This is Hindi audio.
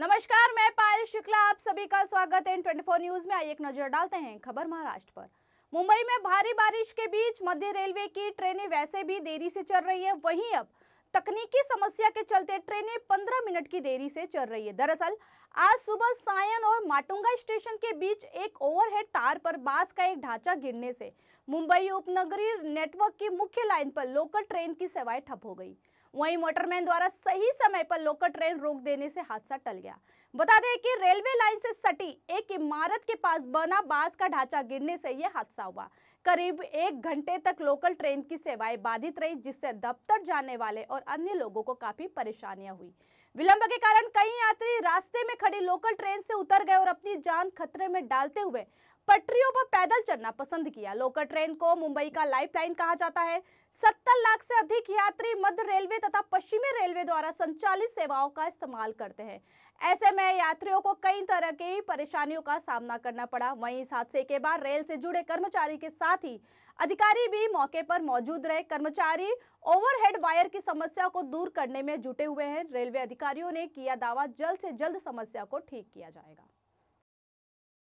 नमस्कार मैं पायल शुक्ला आप सभी का स्वागत है इन 24 न्यूज में आइए एक नजर डालते हैं खबर महाराष्ट्र पर मुंबई में भारी बारिश के बीच मध्य रेलवे की ट्रेनें वैसे भी देरी से चल रही है वहीं अब तकनीकी समस्या के चलते ट्रेनें 15 मिनट की देरी से चल रही है दरअसल आज सुबह सायन और माटुंगा स्टेशन के बीच एक ओवरहेड तार पर बांस का एक ढांचा गिरने से मुंबई उपनगरीय नेटवर्क की मुख्य लाइन पर लोकल ट्रेन की सेवाएं ठप हो गई वहीं मोटरमैन द्वारा सही समय पर लोकल ट्रेन रोक देने से हादसा टल गया बता दें कि रेलवे लाइन से सटी एक इमारत के पास बना बांस का ढांचा गिरने से यह हादसा हुआ करीब एक घंटे तक लोकल ट्रेन की सेवाएं बाधित रही जिससे दफ्तर जाने वाले और अन्य लोगों को काफी परेशानियां हुई विलंब के कारण कई यात्री रास्ते में खड़ी लोकल ट्रेन से उतर गए और अपनी जान खतरे में डालते हुए पटरियों पर पैदल चलना पसंद किया लोकल ट्रेन को मुंबई का लाइफलाइन कहा जाता है सत्तर लाख से अधिक यात्री मध्य रेलवे तथा पश्चिमी रेलवे द्वारा संचालित सेवाओं का इस्तेमाल करते हैं ऐसे में यात्रियों को कई तरह की परेशानियों का सामना करना पड़ा वहीं इस हादसे के बाद रेल से जुड़े कर्मचारी के साथ ही अधिकारी भी मौके पर मौजूद रहे कर्मचारी ओवरहेड वायर की समस्या को दूर करने में जुटे हुए हैं रेलवे अधिकारियों ने किया दावा जल्द से जल्द समस्या को ठीक किया जाएगा